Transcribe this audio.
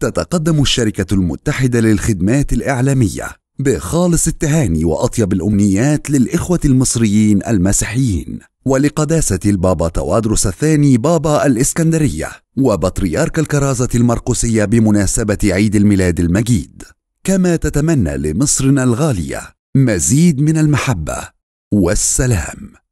تتقدم الشركة المتحدة للخدمات الإعلامية بخالص التهاني وأطيب الأمنيات للإخوة المصريين المسيحيين ولقداسة البابا توادرس الثاني بابا الإسكندرية وبطريرك الكرازة المرقسية بمناسبة عيد الميلاد المجيد كما تتمنى لمصرنا الغالية مزيد من المحبة والسلام